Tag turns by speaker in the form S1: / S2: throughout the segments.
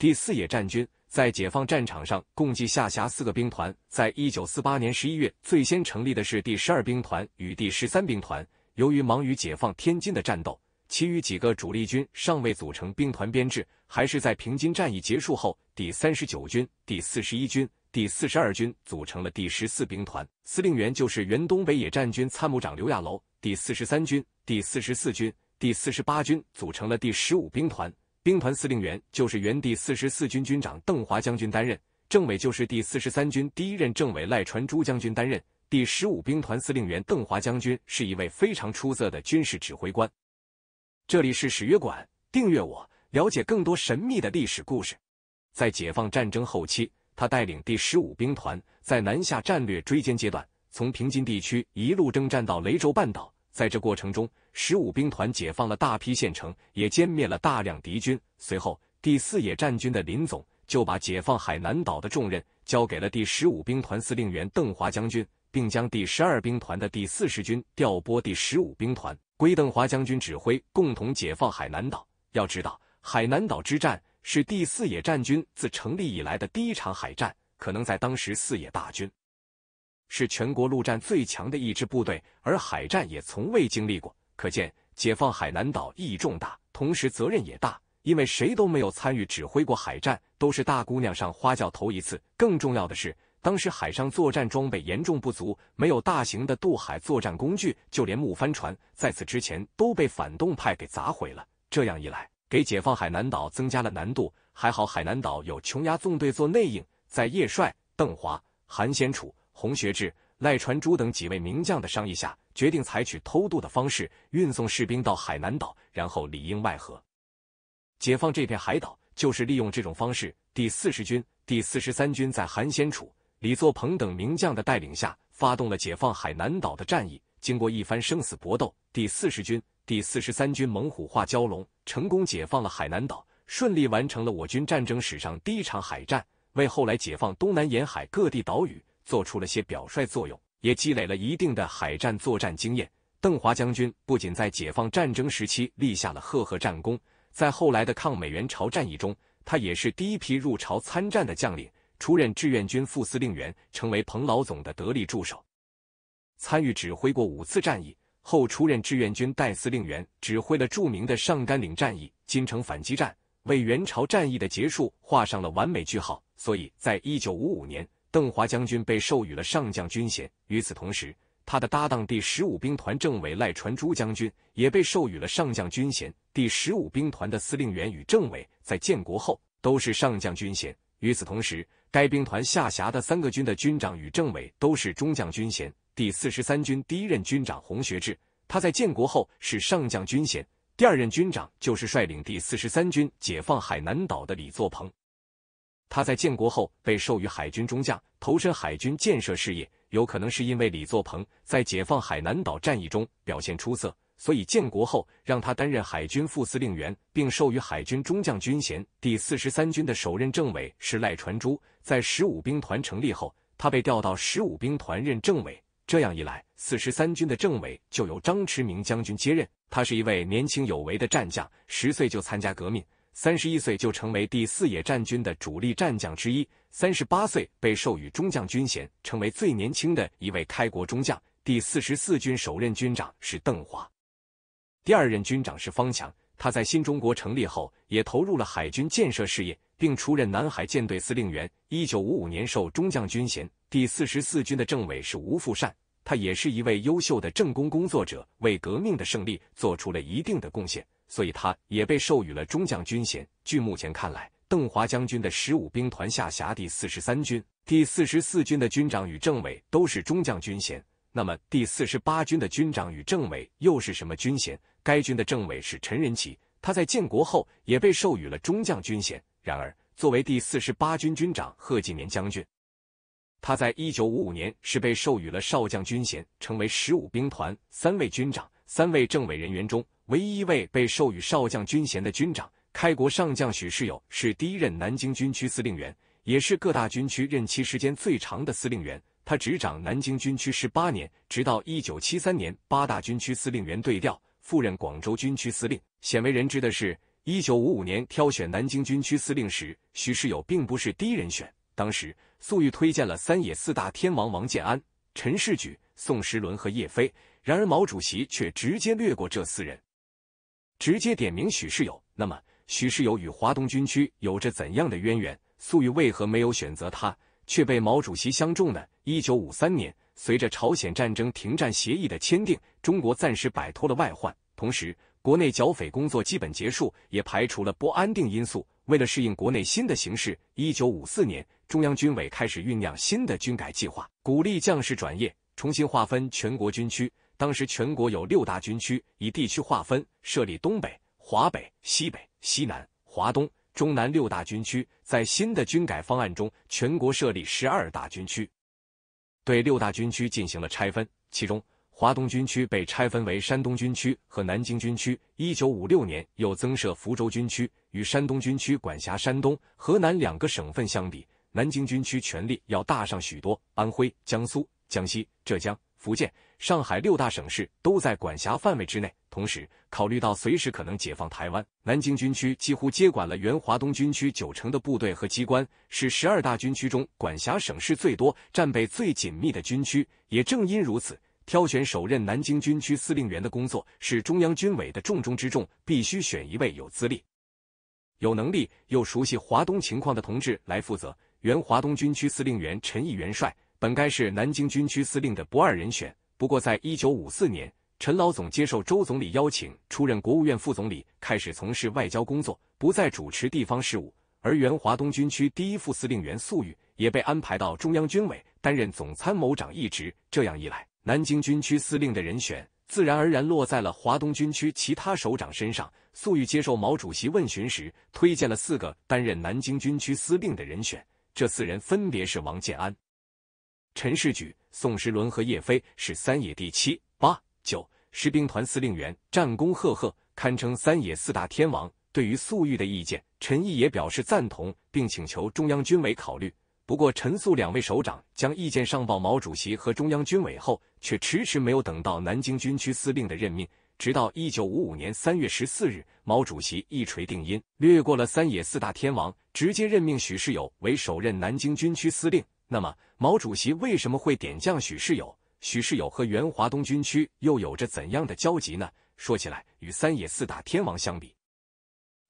S1: 第四野战军在解放战场上共计下辖四个兵团，在一九四八年十一月最先成立的是第十二兵团与第十三兵团。由于忙于解放天津的战斗，其余几个主力军尚未组成兵团编制，还是在平津战役结束后，第三十九军、第四十一军、第四十二军组成了第十四兵团，司令员就是原东北野战军参谋长刘亚楼。第四十三军、第四十四军、第四十八军组成了第十五兵团。兵团司令员就是原第四十四军军长邓华将军担任，政委就是第四十三军第一任政委赖传珠将军担任。第十五兵团司令员邓华将军是一位非常出色的军事指挥官。这里是史约馆，订阅我，了解更多神秘的历史故事。在解放战争后期，他带领第十五兵团在南下战略追歼阶段，从平津地区一路征战到雷州半岛。在这过程中，十五兵团解放了大批县城，也歼灭了大量敌军。随后，第四野战军的林总就把解放海南岛的重任交给了第十五兵团司令员邓华将军，并将第十二兵团的第四十军调拨第十五兵团，归邓华将军指挥，共同解放海南岛。要知道，海南岛之战是第四野战军自成立以来的第一场海战，可能在当时四野大军。是全国陆战最强的一支部队，而海战也从未经历过。可见，解放海南岛意义重大，同时责任也大，因为谁都没有参与指挥过海战，都是大姑娘上花轿头一次。更重要的是，当时海上作战装备严重不足，没有大型的渡海作战工具，就连木帆船，在此之前都被反动派给砸毁了。这样一来，给解放海南岛增加了难度。还好海南岛有琼崖纵队做内应，在叶帅、邓华、韩先楚。洪学智、赖传珠等几位名将的商议下，决定采取偷渡的方式运送士兵到海南岛，然后里应外合，解放这片海岛。就是利用这种方式，第四十军、第四十三军在韩先楚、李作鹏等名将的带领下，发动了解放海南岛的战役。经过一番生死搏斗，第四十军、第四十三军猛虎化蛟龙，成功解放了海南岛，顺利完成了我军战争史上第一场海战，为后来解放东南沿海各地岛屿。做出了些表率作用，也积累了一定的海战作战经验。邓华将军不仅在解放战争时期立下了赫赫战功，在后来的抗美援朝战役中，他也是第一批入朝参战的将领，出任志愿军副司令员，成为彭老总的得力助手，参与指挥过五次战役后，出任志愿军代司令员，指挥了著名的上甘岭战役、金城反击战，为元朝战役的结束画上了完美句号。所以在一九五五年。邓华将军被授予了上将军衔。与此同时，他的搭档第十五兵团政委赖传珠将军也被授予了上将军衔。第十五兵团的司令员与政委在建国后都是上将军衔。与此同时，该兵团下辖的三个军的军长与政委都是中将军衔。第四十三军第一任军长洪学智，他在建国后是上将军衔。第二任军长就是率领第四十三军解放海南岛的李作鹏。他在建国后被授予海军中将，投身海军建设事业，有可能是因为李作鹏在解放海南岛战役中表现出色，所以建国后让他担任海军副司令员，并授予海军中将军衔。第四十三军的首任政委是赖传珠，在十五兵团成立后，他被调到十五兵团任政委。这样一来，四十三军的政委就由张池明将军接任。他是一位年轻有为的战将，十岁就参加革命。三十一岁就成为第四野战军的主力战将之一，三十八岁被授予中将军衔，成为最年轻的一位开国中将。第四十四军首任军长是邓华，第二任军长是方强。他在新中国成立后也投入了海军建设事业，并出任南海舰队司令员。一九五五年受中将军衔。第四十四军的政委是吴富善，他也是一位优秀的政工工作者，为革命的胜利做出了一定的贡献。所以，他也被授予了中将军衔。据目前看来，邓华将军的十五兵团下辖第四十三军、第四十四军的军长与政委都是中将军衔。那么，第四十八军的军长与政委又是什么军衔？该军的政委是陈仁奇，他在建国后也被授予了中将军衔。然而，作为第四十八军军长贺晋年将军，他在一九五五年是被授予了少将军衔，成为十五兵团三位军长。三位政委人员中，唯一一位被授予少将军衔的军长、开国上将许世友是第一任南京军区司令员，也是各大军区任期时间最长的司令员。他执掌南京军区十八年，直到一九七三年八大军区司令员对调，赴任广州军区司令。鲜为人知的是，一九五五年挑选南京军区司令时，许世友并不是第一人选。当时，粟裕推荐了三野四大天王王建安、陈士榘。宋时轮和叶飞，然而毛主席却直接略过这四人，直接点名许世友。那么，许世友与华东军区有着怎样的渊源？粟裕为何没有选择他，却被毛主席相中呢？一九五三年，随着朝鲜战争停战协议的签订，中国暂时摆脱了外患，同时国内剿匪工作基本结束，也排除了不安定因素。为了适应国内新的形势，一九五四年，中央军委开始酝酿新的军改计划，鼓励将士转业。重新划分全国军区，当时全国有六大军区，以地区划分设立东北、华北、西北、西南、华东、中南六大军区。在新的军改方案中，全国设立十二大军区，对六大军区进行了拆分。其中，华东军区被拆分为山东军区和南京军区。一九五六年又增设福州军区，与山东军区管辖山东、河南两个省份相比，南京军区权力要大上许多。安徽、江苏。江西、浙江、福建、上海六大省市都在管辖范围之内。同时，考虑到随时可能解放台湾，南京军区几乎接管了原华东军区九成的部队和机关，是十二大军区中管辖省市最多、战备最紧密的军区。也正因如此，挑选首任南京军区司令员的工作是中央军委的重中之重，必须选一位有资历、有能力又熟悉华东情况的同志来负责。原华东军区司令员陈毅元帅。本该是南京军区司令的不二人选，不过在一九五四年，陈老总接受周总理邀请，出任国务院副总理，开始从事外交工作，不再主持地方事务。而原华东军区第一副司令员粟裕也被安排到中央军委担任总参谋长一职。这样一来，南京军区司令的人选自然而然落在了华东军区其他首长身上。粟裕接受毛主席问询时，推荐了四个担任南京军区司令的人选，这四人分别是王建安。陈士举、宋时轮和叶飞是三野第七、八、九师兵团司令员，战功赫赫，堪称三野四大天王。对于粟裕的意见，陈毅也表示赞同，并请求中央军委考虑。不过，陈粟两位首长将意见上报毛主席和中央军委后，却迟迟没有等到南京军区司令的任命。直到一九五五年三月十四日，毛主席一锤定音，略过了三野四大天王，直接任命许世友为首任南京军区司令。那么，毛主席为什么会点将许世友？许世友和原华东军区又有着怎样的交集呢？说起来，与三野四大天王相比，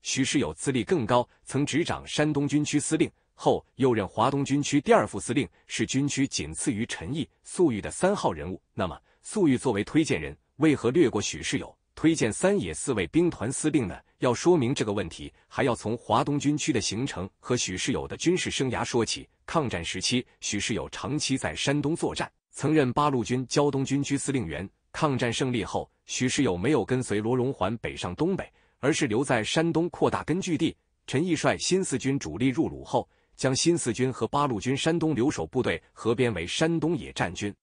S1: 许世友资历更高，曾执掌山东军区司令，后又任华东军区第二副司令，是军区仅次于陈毅、粟裕的三号人物。那么，粟裕作为推荐人，为何略过许世友，推荐三野四位兵团司令呢？要说明这个问题，还要从华东军区的形成和许世友的军事生涯说起。抗战时期，许世友长期在山东作战，曾任八路军胶东军区司令员。抗战胜利后，许世友没有跟随罗荣桓北上东北，而是留在山东扩大根据地。陈毅率新四军主力入鲁后，将新四军和八路军山东留守部队合编为山东野战军。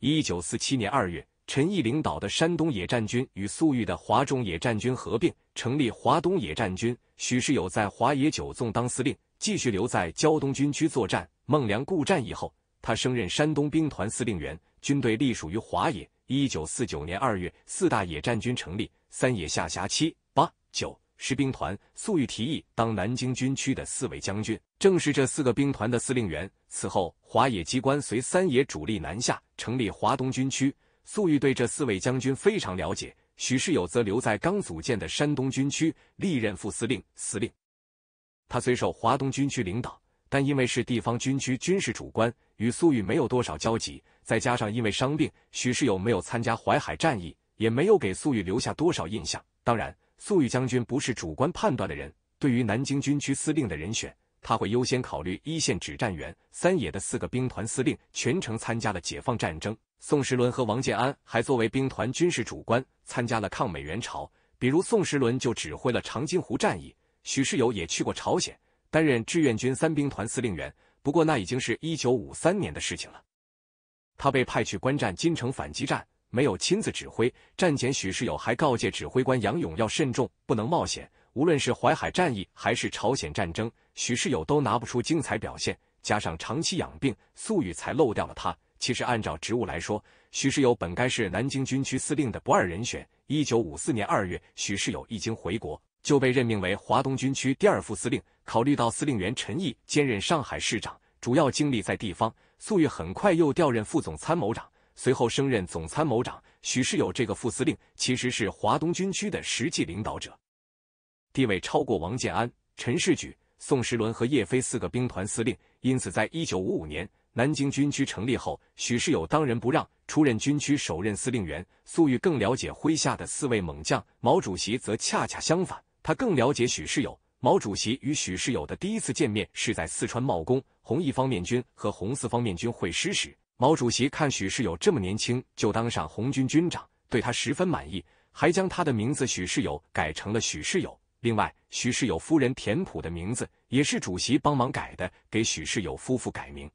S1: 一九四七年二月。陈毅领导的山东野战军与粟裕的华中野战军合并，成立华东野战军。许世友在华野九纵当司令，继续留在胶东军区作战。孟良崮战役后，他升任山东兵团司令员，军队隶属于华野。一九四九年二月，四大野战军成立，三野下辖七、八、九十兵团。粟裕提议当南京军区的四位将军，正是这四个兵团的司令员。此后，华野机关随三野主力南下，成立华东军区。粟裕对这四位将军非常了解，许世友则留在刚组建的山东军区，历任副司令、司令。他虽受华东军区领导，但因为是地方军区军事主官，与粟裕没有多少交集。再加上因为伤病，许世友没有参加淮海战役，也没有给粟裕留下多少印象。当然，粟裕将军不是主观判断的人，对于南京军区司令的人选，他会优先考虑一线指战员。三野的四个兵团司令全程参加了解放战争。宋时轮和王建安还作为兵团军事主官参加了抗美援朝，比如宋时轮就指挥了长津湖战役。许世友也去过朝鲜，担任志愿军三兵团司令员。不过那已经是一九五三年的事情了。他被派去观战金城反击战，没有亲自指挥。战前，许世友还告诫指挥官杨勇要慎重，不能冒险。无论是淮海战役还是朝鲜战争，许世友都拿不出精彩表现。加上长期养病，粟裕才漏掉了他。其实，按照职务来说，许世友本该是南京军区司令的不二人选。一九五四年二月，许世友一经回国，就被任命为华东军区第二副司令。考虑到司令员陈毅兼任上海市长，主要精力在地方，粟裕很快又调任副总参谋长，随后升任总参谋长。许世友这个副司令其实是华东军区的实际领导者，地位超过王建安、陈士榘、宋时轮和叶飞四个兵团司令。因此，在一九五五年。南京军区成立后，许世友当仁不让，出任军区首任司令员。粟裕更了解麾下的四位猛将，毛主席则恰恰相反，他更了解许世友。毛主席与许世友的第一次见面是在四川茂公红一方面军和红四方面军会师时。毛主席看许世友这么年轻就当上红军军长，对他十分满意，还将他的名字许世友改成了许世友。另外，许世友夫人田朴的名字也是主席帮忙改的，给许世友夫妇改名。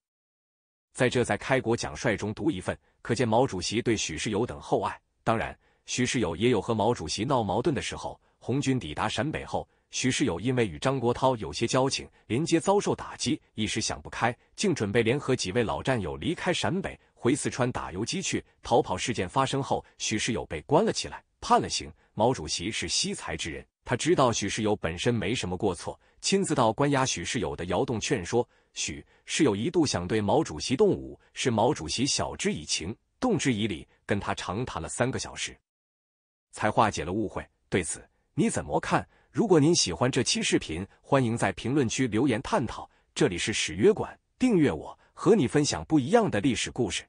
S1: 在这在开国奖帅中独一份，可见毛主席对许世友等厚爱。当然，许世友也有和毛主席闹矛盾的时候。红军抵达陕北后，许世友因为与张国焘有些交情，连接遭受打击，一时想不开，竟准备联合几位老战友离开陕北，回四川打游击去。逃跑事件发生后，许世友被关了起来，判了刑。毛主席是惜才之人，他知道许世友本身没什么过错。亲自到关押许世友的窑洞劝说许世友，一度想对毛主席动武，是毛主席晓之以情，动之以理，跟他长谈了三个小时，才化解了误会。对此你怎么看？如果您喜欢这期视频，欢迎在评论区留言探讨。这里是史约馆，订阅我，和你分享不一样的历史故事。